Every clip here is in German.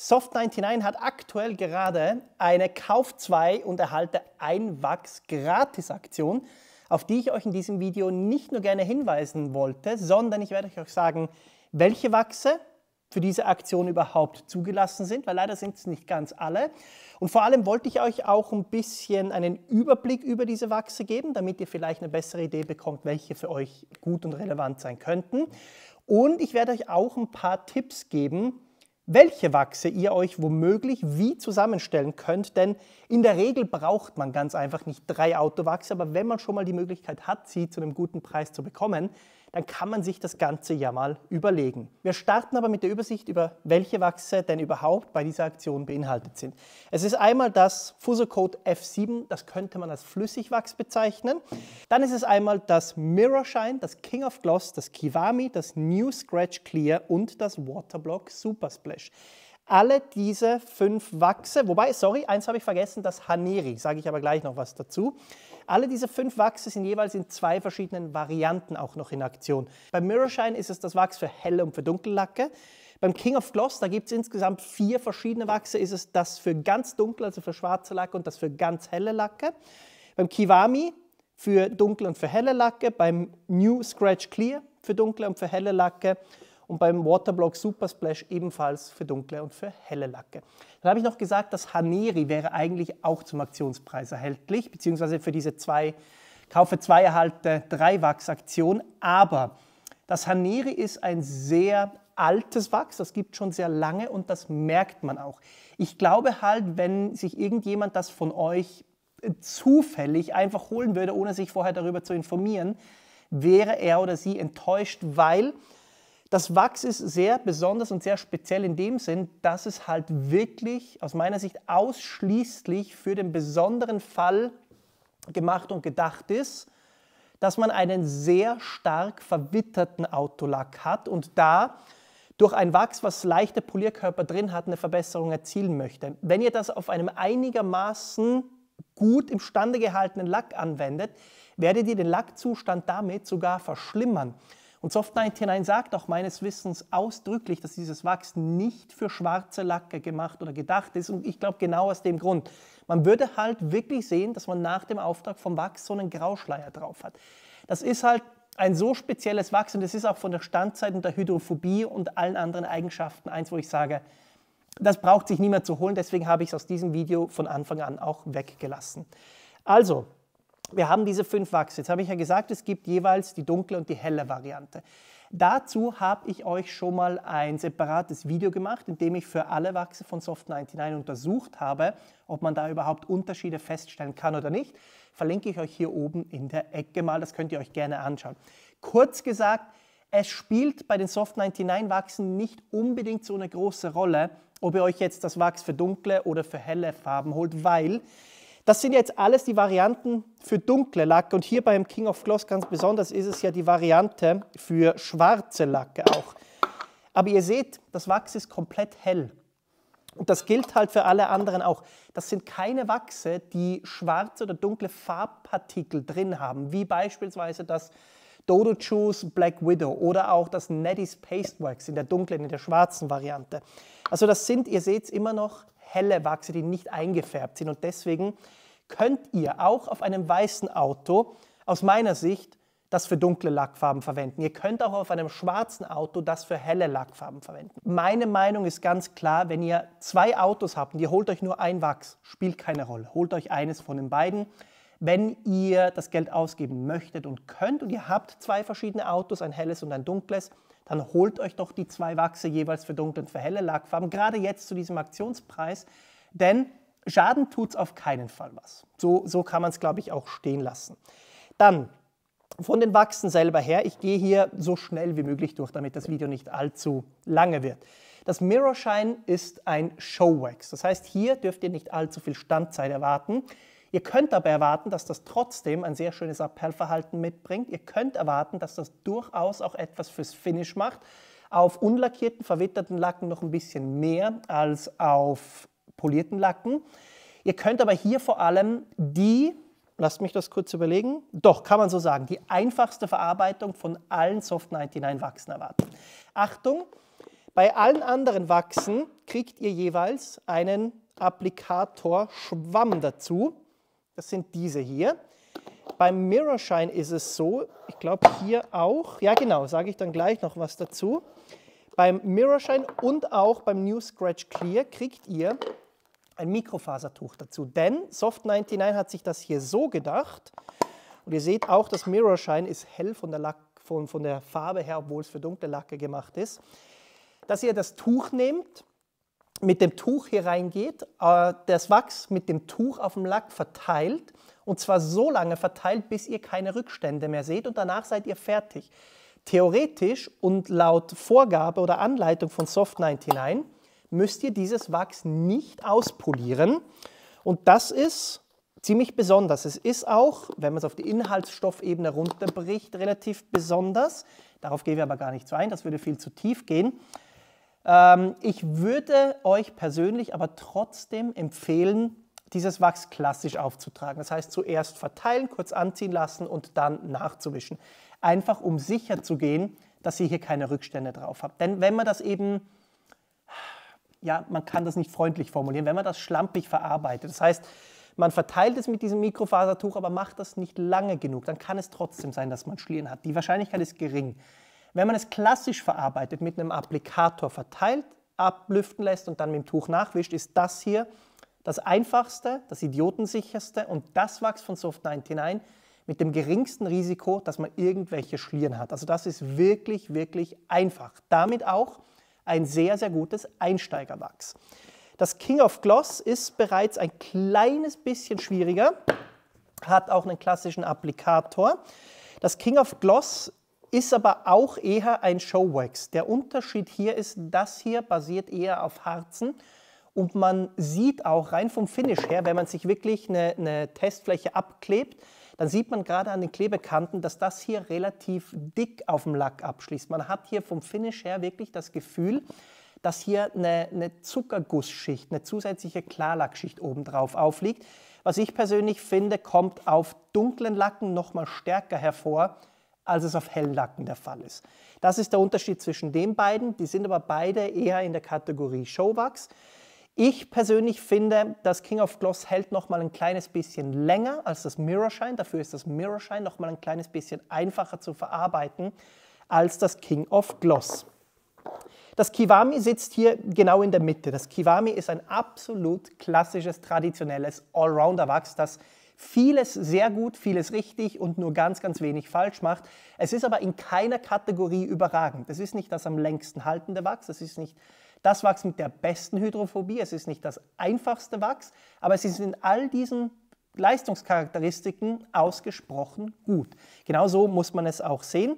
Soft99 hat aktuell gerade eine Kauf 2 und erhalte ein Wachs gratis Aktion, auf die ich euch in diesem Video nicht nur gerne hinweisen wollte, sondern ich werde euch auch sagen, welche Wachse für diese Aktion überhaupt zugelassen sind, weil leider sind es nicht ganz alle. Und vor allem wollte ich euch auch ein bisschen einen Überblick über diese Wachse geben, damit ihr vielleicht eine bessere Idee bekommt, welche für euch gut und relevant sein könnten. Und ich werde euch auch ein paar Tipps geben, welche Wachse ihr euch womöglich wie zusammenstellen könnt, denn in der Regel braucht man ganz einfach nicht drei Autowachse, aber wenn man schon mal die Möglichkeit hat, sie zu einem guten Preis zu bekommen, dann kann man sich das Ganze ja mal überlegen. Wir starten aber mit der Übersicht über welche Wachse denn überhaupt bei dieser Aktion beinhaltet sind. Es ist einmal das Fusselcoat F7, das könnte man als Flüssigwachs bezeichnen. Dann ist es einmal das Mirror Shine, das King of Gloss, das Kiwami, das New Scratch Clear und das Waterblock Super Splash alle diese fünf Wachse, wobei, sorry, eins habe ich vergessen, das Haneri, sage ich aber gleich noch was dazu. Alle diese fünf Wachse sind jeweils in zwei verschiedenen Varianten auch noch in Aktion. Beim Mirrorshine ist es das Wachs für helle und für Dunkellacke. Beim King of Gloss, da gibt es insgesamt vier verschiedene Wachse, ist es das für ganz dunkel, also für schwarze Lacke und das für ganz helle Lacke. Beim Kiwami für dunkle und für helle Lacke, beim New Scratch Clear für dunkle und für helle Lacke und beim Waterblock Super Splash ebenfalls für dunkle und für helle Lacke. Dann habe ich noch gesagt, das Haneri wäre eigentlich auch zum Aktionspreis erhältlich, beziehungsweise für diese zwei Kaufe zwei erhalte drei Wachsaktion. Aber das Haneri ist ein sehr altes Wachs, das gibt schon sehr lange und das merkt man auch. Ich glaube halt, wenn sich irgendjemand das von euch äh, zufällig einfach holen würde, ohne sich vorher darüber zu informieren, wäre er oder sie enttäuscht, weil das Wachs ist sehr besonders und sehr speziell in dem Sinn, dass es halt wirklich aus meiner Sicht ausschließlich für den besonderen Fall gemacht und gedacht ist, dass man einen sehr stark verwitterten Autolack hat und da durch ein Wachs, was leichte Polierkörper drin hat, eine Verbesserung erzielen möchte. Wenn ihr das auf einem einigermaßen gut imstande gehaltenen Lack anwendet, werdet ihr den Lackzustand damit sogar verschlimmern. Und Soft 99 sagt auch meines Wissens ausdrücklich, dass dieses Wachs nicht für schwarze Lacke gemacht oder gedacht ist. Und ich glaube genau aus dem Grund. Man würde halt wirklich sehen, dass man nach dem Auftrag vom Wachs so einen Grauschleier drauf hat. Das ist halt ein so spezielles Wachs und es ist auch von der Standzeit und der Hydrophobie und allen anderen Eigenschaften eins, wo ich sage, das braucht sich niemand zu holen. Deswegen habe ich es aus diesem Video von Anfang an auch weggelassen. Also, wir haben diese fünf Wachse. Jetzt habe ich ja gesagt, es gibt jeweils die dunkle und die helle Variante. Dazu habe ich euch schon mal ein separates Video gemacht, in dem ich für alle Wachse von Soft99 untersucht habe, ob man da überhaupt Unterschiede feststellen kann oder nicht. Verlinke ich euch hier oben in der Ecke mal, das könnt ihr euch gerne anschauen. Kurz gesagt, es spielt bei den Soft99-Wachsen nicht unbedingt so eine große Rolle, ob ihr euch jetzt das Wachs für dunkle oder für helle Farben holt, weil das sind jetzt alles die Varianten für dunkle Lacke und hier beim King of Gloss ganz besonders ist es ja die Variante für schwarze Lacke auch. Aber ihr seht, das Wachs ist komplett hell. Und das gilt halt für alle anderen auch. Das sind keine Wachse, die schwarze oder dunkle Farbpartikel drin haben, wie beispielsweise das Dodo Juice Black Widow oder auch das Neddy's Paste Wax in der dunklen, in der schwarzen Variante. Also das sind, ihr seht es immer noch, helle Wachse, die nicht eingefärbt sind. Und deswegen könnt ihr auch auf einem weißen Auto, aus meiner Sicht, das für dunkle Lackfarben verwenden. Ihr könnt auch auf einem schwarzen Auto das für helle Lackfarben verwenden. Meine Meinung ist ganz klar, wenn ihr zwei Autos habt und ihr holt euch nur ein Wachs, spielt keine Rolle. Holt euch eines von den beiden. Wenn ihr das Geld ausgeben möchtet und könnt und ihr habt zwei verschiedene Autos, ein helles und ein dunkles, dann holt euch doch die zwei Wachse jeweils für dunkle und für helle Lackfarben, gerade jetzt zu diesem Aktionspreis. Denn Schaden tut es auf keinen Fall was. So, so kann man es, glaube ich, auch stehen lassen. Dann von den Wachsen selber her. Ich gehe hier so schnell wie möglich durch, damit das Video nicht allzu lange wird. Das Mirror Shine ist ein Show Wax. Das heißt, hier dürft ihr nicht allzu viel Standzeit erwarten. Ihr könnt aber erwarten, dass das trotzdem ein sehr schönes Appellverhalten mitbringt. Ihr könnt erwarten, dass das durchaus auch etwas fürs Finish macht. Auf unlackierten, verwitterten Lacken noch ein bisschen mehr als auf polierten Lacken. Ihr könnt aber hier vor allem die, lasst mich das kurz überlegen, doch kann man so sagen, die einfachste Verarbeitung von allen Soft 99 Wachsen erwarten. Achtung, bei allen anderen Wachsen kriegt ihr jeweils einen Applikator-Schwamm dazu. Das sind diese hier. Beim Mirrorshine ist es so, ich glaube hier auch, ja genau, sage ich dann gleich noch was dazu. Beim Mirrorshine und auch beim New Scratch Clear kriegt ihr ein Mikrofasertuch dazu. Denn Soft99 hat sich das hier so gedacht. Und ihr seht auch, das Mirrorschein ist hell von der, Lack, von, von der Farbe her, obwohl es für dunkle Lacke gemacht ist. Dass ihr das Tuch nehmt, mit dem Tuch hier reingeht, äh, das Wachs mit dem Tuch auf dem Lack verteilt und zwar so lange verteilt, bis ihr keine Rückstände mehr seht und danach seid ihr fertig. Theoretisch und laut Vorgabe oder Anleitung von Soft99 müsst ihr dieses Wachs nicht auspolieren. Und das ist ziemlich besonders. Es ist auch, wenn man es auf die Inhaltsstoffebene runterbricht, relativ besonders. Darauf gehen wir aber gar nicht so ein, das würde viel zu tief gehen. Ähm, ich würde euch persönlich aber trotzdem empfehlen, dieses Wachs klassisch aufzutragen. Das heißt, zuerst verteilen, kurz anziehen lassen und dann nachzuwischen. Einfach um sicher zu gehen, dass ihr hier keine Rückstände drauf habt. Denn wenn man das eben ja, man kann das nicht freundlich formulieren, wenn man das schlampig verarbeitet. Das heißt, man verteilt es mit diesem Mikrofasertuch, aber macht das nicht lange genug, dann kann es trotzdem sein, dass man Schlieren hat. Die Wahrscheinlichkeit ist gering. Wenn man es klassisch verarbeitet, mit einem Applikator verteilt, ablüften lässt und dann mit dem Tuch nachwischt, ist das hier das einfachste, das idiotensicherste und das Wachs von Soft 99 mit dem geringsten Risiko, dass man irgendwelche Schlieren hat. Also das ist wirklich, wirklich einfach. Damit auch ein sehr, sehr gutes Einsteigerwachs. Das King of Gloss ist bereits ein kleines bisschen schwieriger, hat auch einen klassischen Applikator. Das King of Gloss ist aber auch eher ein Show Wax. Der Unterschied hier ist, das hier basiert eher auf Harzen und man sieht auch rein vom Finish her, wenn man sich wirklich eine, eine Testfläche abklebt, dann sieht man gerade an den Klebekanten, dass das hier relativ dick auf dem Lack abschließt. Man hat hier vom Finish her wirklich das Gefühl, dass hier eine, eine Zuckergussschicht, eine zusätzliche Klarlackschicht obendrauf aufliegt. Was ich persönlich finde, kommt auf dunklen Lacken nochmal stärker hervor, als es auf hellen Lacken der Fall ist. Das ist der Unterschied zwischen den beiden. Die sind aber beide eher in der Kategorie Showwachs. Ich persönlich finde, das King of Gloss hält noch mal ein kleines bisschen länger als das Mirror Shine. Dafür ist das Mirror Shine noch mal ein kleines bisschen einfacher zu verarbeiten als das King of Gloss. Das Kiwami sitzt hier genau in der Mitte. Das Kiwami ist ein absolut klassisches, traditionelles Allrounder-Wachs, das vieles sehr gut, vieles richtig und nur ganz, ganz wenig falsch macht. Es ist aber in keiner Kategorie überragend. Es ist nicht das am längsten haltende Wachs, es ist nicht das Wachs mit der besten Hydrophobie, es ist nicht das einfachste Wachs, aber es ist in all diesen Leistungscharakteristiken ausgesprochen gut. Genauso muss man es auch sehen.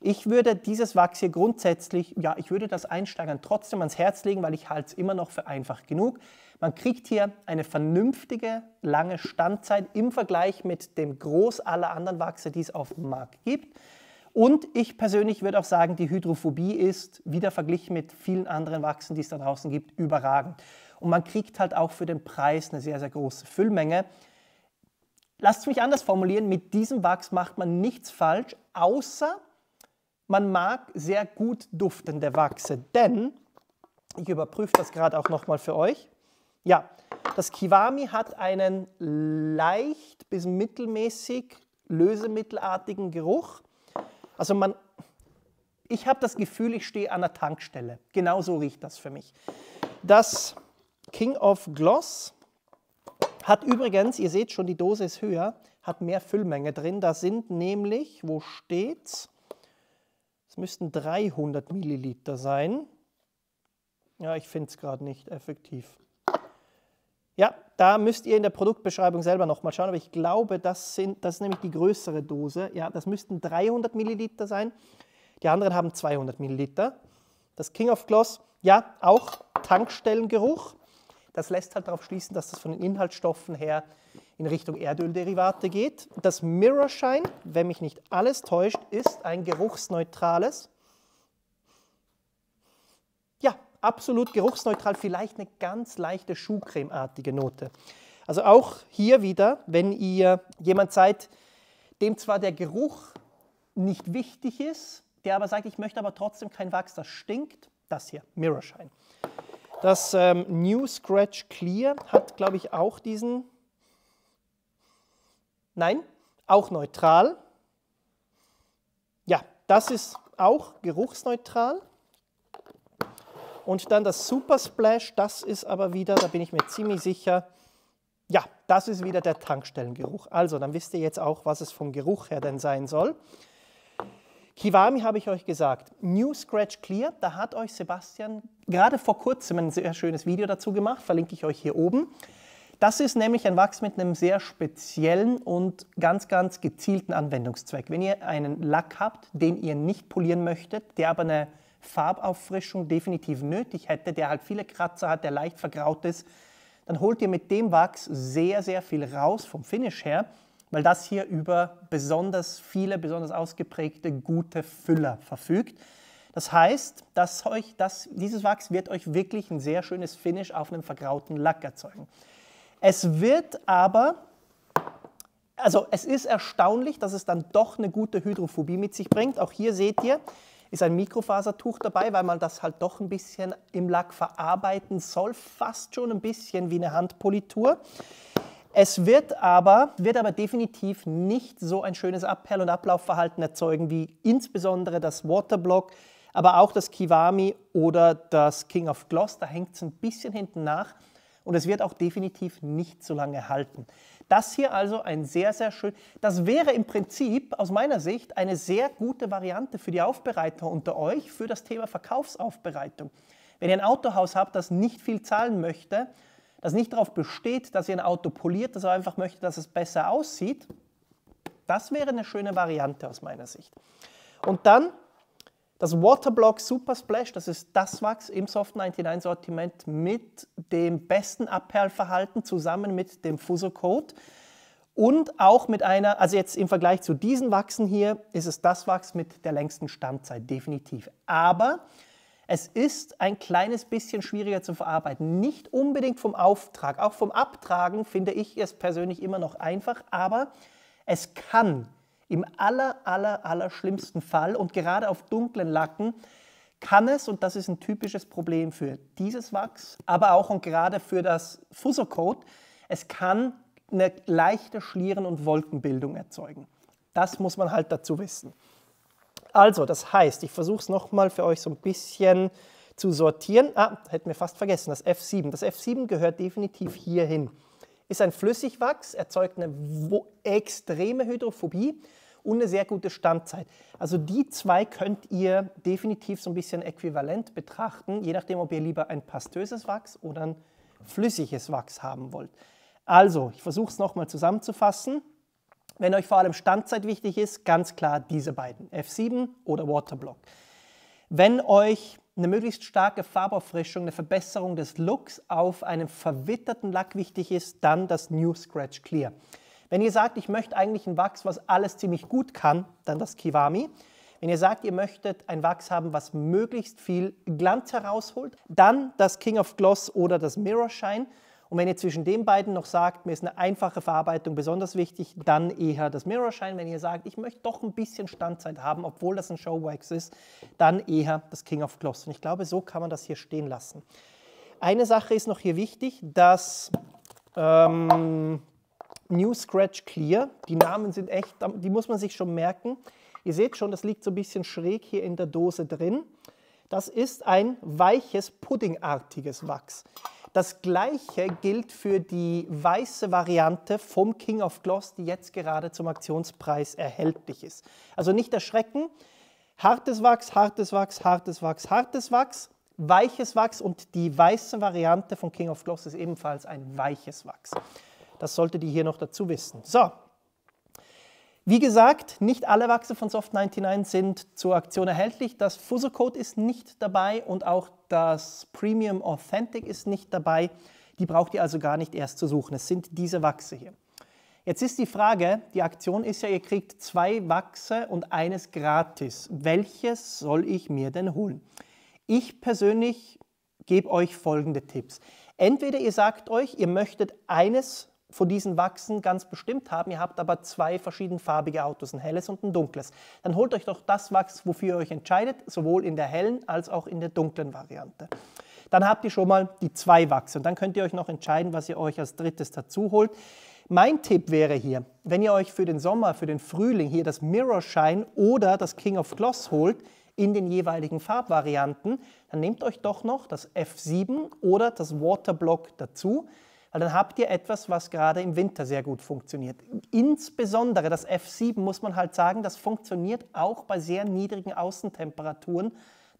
Ich würde dieses Wachs hier grundsätzlich, ja, ich würde das Einsteigern trotzdem ans Herz legen, weil ich halte es immer noch für einfach genug. Man kriegt hier eine vernünftige lange Standzeit im Vergleich mit dem Groß aller anderen Wachse, die es auf dem Markt gibt. Und ich persönlich würde auch sagen, die Hydrophobie ist, wieder verglichen mit vielen anderen Wachsen, die es da draußen gibt, überragend. Und man kriegt halt auch für den Preis eine sehr, sehr große Füllmenge. Lasst es mich anders formulieren, mit diesem Wachs macht man nichts falsch, außer man mag sehr gut duftende Wachse. Denn, ich überprüfe das gerade auch nochmal für euch, ja, das Kiwami hat einen leicht bis mittelmäßig lösemittelartigen Geruch. Also man, ich habe das Gefühl, ich stehe an der Tankstelle. Genau so riecht das für mich. Das King of Gloss hat übrigens, ihr seht schon, die Dose ist höher, hat mehr Füllmenge drin. Da sind nämlich, wo steht's? Es müssten 300 Milliliter sein. Ja, ich finde es gerade nicht effektiv. Ja, da müsst ihr in der Produktbeschreibung selber nochmal schauen, aber ich glaube, das, sind, das ist nämlich die größere Dose. Ja, das müssten 300 Milliliter sein. Die anderen haben 200 Milliliter. Das King of Gloss, ja, auch Tankstellengeruch. Das lässt halt darauf schließen, dass das von den Inhaltsstoffen her in Richtung Erdölderivate geht. Das Mirror Shine, wenn mich nicht alles täuscht, ist ein geruchsneutrales. absolut geruchsneutral, vielleicht eine ganz leichte Schuhcremeartige Note. Also auch hier wieder, wenn ihr jemand seid, dem zwar der Geruch nicht wichtig ist, der aber sagt, ich möchte aber trotzdem kein Wachs, das stinkt, das hier, Mirrorshine. Das ähm, New Scratch Clear hat, glaube ich, auch diesen, nein, auch neutral. Ja, das ist auch geruchsneutral. Und dann das Super Splash, das ist aber wieder, da bin ich mir ziemlich sicher, ja, das ist wieder der Tankstellengeruch. Also, dann wisst ihr jetzt auch, was es vom Geruch her denn sein soll. Kiwami habe ich euch gesagt, New Scratch Clear, da hat euch Sebastian gerade vor kurzem ein sehr schönes Video dazu gemacht, verlinke ich euch hier oben. Das ist nämlich ein Wachs mit einem sehr speziellen und ganz, ganz gezielten Anwendungszweck. Wenn ihr einen Lack habt, den ihr nicht polieren möchtet, der aber eine Farbauffrischung definitiv nötig hätte, der halt viele Kratzer hat, der leicht vergraut ist, dann holt ihr mit dem Wachs sehr, sehr viel raus vom Finish her, weil das hier über besonders viele, besonders ausgeprägte, gute Füller verfügt. Das heißt, dass euch das, dieses Wachs wird euch wirklich ein sehr schönes Finish auf einem vergrauten Lack erzeugen. Es wird aber, also es ist erstaunlich, dass es dann doch eine gute Hydrophobie mit sich bringt. Auch hier seht ihr, ist ein Mikrofasertuch dabei, weil man das halt doch ein bisschen im Lack verarbeiten soll, fast schon ein bisschen wie eine Handpolitur. Es wird aber, wird aber definitiv nicht so ein schönes Abperl- und Ablaufverhalten erzeugen wie insbesondere das Waterblock, aber auch das Kiwami oder das King of Gloss. Da hängt es ein bisschen hinten nach. Und es wird auch definitiv nicht so lange halten. Das hier also ein sehr, sehr schön, das wäre im Prinzip aus meiner Sicht eine sehr gute Variante für die Aufbereiter unter euch, für das Thema Verkaufsaufbereitung. Wenn ihr ein Autohaus habt, das nicht viel zahlen möchte, das nicht darauf besteht, dass ihr ein Auto poliert, das aber einfach möchte, dass es besser aussieht, das wäre eine schöne Variante aus meiner Sicht. Und dann das Waterblock Super Splash, das ist das Wachs im Soft 99 Sortiment mit dem besten Abperlverhalten zusammen mit dem Fuso Code und auch mit einer, also jetzt im Vergleich zu diesen Wachsen hier, ist es das Wachs mit der längsten Standzeit, definitiv. Aber es ist ein kleines bisschen schwieriger zu verarbeiten. Nicht unbedingt vom Auftrag, auch vom Abtragen finde ich es persönlich immer noch einfach, aber es kann im aller, aller, aller schlimmsten Fall und gerade auf dunklen Lacken kann es, und das ist ein typisches Problem für dieses Wachs, aber auch und gerade für das Fusselcoat, es kann eine leichte Schlieren- und Wolkenbildung erzeugen. Das muss man halt dazu wissen. Also, das heißt, ich versuche es nochmal für euch so ein bisschen zu sortieren. Ah, hätten wir fast vergessen, das F7. Das F7 gehört definitiv hier hin. Ist ein Flüssigwachs, erzeugt eine extreme Hydrophobie und eine sehr gute Standzeit. Also die zwei könnt ihr definitiv so ein bisschen äquivalent betrachten, je nachdem, ob ihr lieber ein pastöses Wachs oder ein flüssiges Wachs haben wollt. Also, ich versuche es nochmal zusammenzufassen. Wenn euch vor allem Standzeit wichtig ist, ganz klar diese beiden, F7 oder Waterblock. Wenn euch eine möglichst starke Farbauffrischung, eine Verbesserung des Looks auf einem verwitterten Lack wichtig ist, dann das New Scratch Clear. Wenn ihr sagt, ich möchte eigentlich ein Wachs, was alles ziemlich gut kann, dann das Kiwami. Wenn ihr sagt, ihr möchtet ein Wachs haben, was möglichst viel Glanz herausholt, dann das King of Gloss oder das Mirror Shine. Und wenn ihr zwischen den beiden noch sagt, mir ist eine einfache Verarbeitung besonders wichtig, dann eher das Mirror Shine. Wenn ihr sagt, ich möchte doch ein bisschen Standzeit haben, obwohl das ein Showwax ist, dann eher das King of Gloss. Und ich glaube, so kann man das hier stehen lassen. Eine Sache ist noch hier wichtig, dass ähm, New Scratch Clear, die Namen sind echt, die muss man sich schon merken. Ihr seht schon, das liegt so ein bisschen schräg hier in der Dose drin. Das ist ein weiches, puddingartiges Wachs. Das gleiche gilt für die weiße Variante vom King of Gloss, die jetzt gerade zum Aktionspreis erhältlich ist. Also nicht erschrecken. Hartes Wachs, hartes Wachs, hartes Wachs, hartes Wachs, weiches Wachs und die weiße Variante von King of Gloss ist ebenfalls ein weiches Wachs. Das solltet ihr hier noch dazu wissen. So, wie gesagt, nicht alle Wachse von Soft99 sind zur Aktion erhältlich. Das Fuzzle Code ist nicht dabei und auch das Premium Authentic ist nicht dabei. Die braucht ihr also gar nicht erst zu suchen. Es sind diese Wachse hier. Jetzt ist die Frage, die Aktion ist ja, ihr kriegt zwei Wachse und eines gratis. Welches soll ich mir denn holen? Ich persönlich gebe euch folgende Tipps. Entweder ihr sagt euch, ihr möchtet eines von diesen Wachsen ganz bestimmt haben. Ihr habt aber zwei verschiedenfarbige Autos, ein helles und ein dunkles. Dann holt euch doch das Wachs, wofür ihr euch entscheidet, sowohl in der hellen als auch in der dunklen Variante. Dann habt ihr schon mal die zwei Wachse und dann könnt ihr euch noch entscheiden, was ihr euch als drittes dazu holt. Mein Tipp wäre hier, wenn ihr euch für den Sommer, für den Frühling hier das Mirror Shine oder das King of Gloss holt, in den jeweiligen Farbvarianten, dann nehmt euch doch noch das F7 oder das Waterblock dazu. Also dann habt ihr etwas, was gerade im Winter sehr gut funktioniert. Insbesondere das F7 muss man halt sagen, das funktioniert auch bei sehr niedrigen Außentemperaturen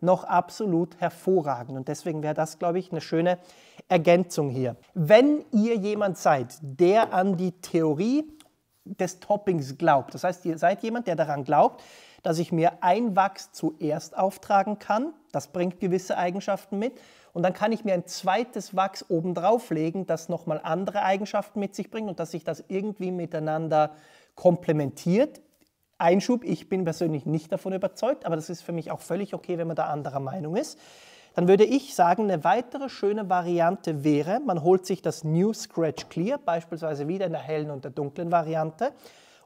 noch absolut hervorragend. Und deswegen wäre das, glaube ich, eine schöne Ergänzung hier. Wenn ihr jemand seid, der an die Theorie des Toppings glaubt, das heißt, ihr seid jemand, der daran glaubt, dass ich mir ein Wachs zuerst auftragen kann. Das bringt gewisse Eigenschaften mit. Und dann kann ich mir ein zweites Wachs obendrauf legen, das nochmal andere Eigenschaften mit sich bringt und dass sich das irgendwie miteinander komplementiert. Einschub, ich bin persönlich nicht davon überzeugt, aber das ist für mich auch völlig okay, wenn man da anderer Meinung ist. Dann würde ich sagen, eine weitere schöne Variante wäre, man holt sich das New Scratch Clear, beispielsweise wieder in der hellen und der dunklen Variante,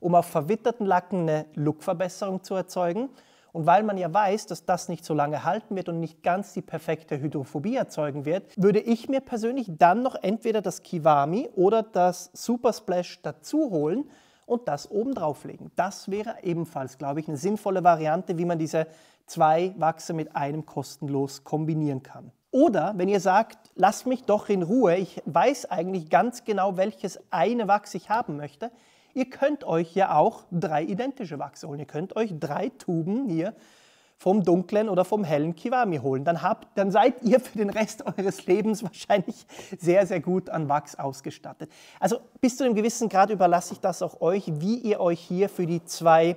um auf verwitterten Lacken eine Lookverbesserung zu erzeugen. Und weil man ja weiß, dass das nicht so lange halten wird und nicht ganz die perfekte Hydrophobie erzeugen wird, würde ich mir persönlich dann noch entweder das Kiwami oder das Super Splash dazu holen und das oben drauflegen. Das wäre ebenfalls, glaube ich, eine sinnvolle Variante, wie man diese zwei Wachse mit einem kostenlos kombinieren kann. Oder wenn ihr sagt, lasst mich doch in Ruhe, ich weiß eigentlich ganz genau, welches eine Wachs ich haben möchte, Ihr könnt euch ja auch drei identische Wachse holen. Ihr könnt euch drei Tuben hier vom dunklen oder vom hellen Kiwami holen. Dann, habt, dann seid ihr für den Rest eures Lebens wahrscheinlich sehr, sehr gut an Wachs ausgestattet. Also bis zu einem gewissen Grad überlasse ich das auch euch, wie ihr euch hier für die zwei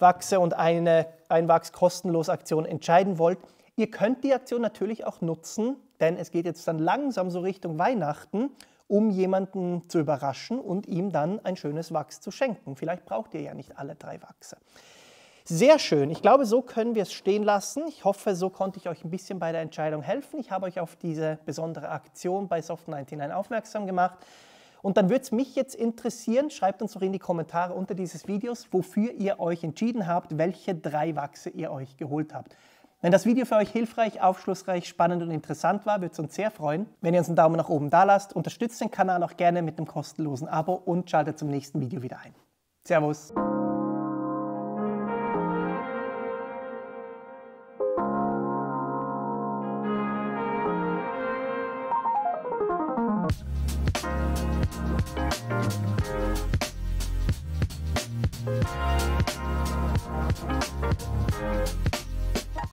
Wachse und eine einwachs kostenlos Aktion entscheiden wollt. Ihr könnt die Aktion natürlich auch nutzen, denn es geht jetzt dann langsam so Richtung Weihnachten um jemanden zu überraschen und ihm dann ein schönes Wachs zu schenken. Vielleicht braucht ihr ja nicht alle drei Wachse. Sehr schön. Ich glaube, so können wir es stehen lassen. Ich hoffe, so konnte ich euch ein bisschen bei der Entscheidung helfen. Ich habe euch auf diese besondere Aktion bei Soft99 aufmerksam gemacht. Und dann würde es mich jetzt interessieren, schreibt uns doch in die Kommentare unter dieses Videos, wofür ihr euch entschieden habt, welche drei Wachse ihr euch geholt habt. Wenn das Video für euch hilfreich, aufschlussreich, spannend und interessant war, würde es uns sehr freuen, wenn ihr uns einen Daumen nach oben da lasst. Unterstützt den Kanal auch gerne mit einem kostenlosen Abo und schaltet zum nächsten Video wieder ein. Servus!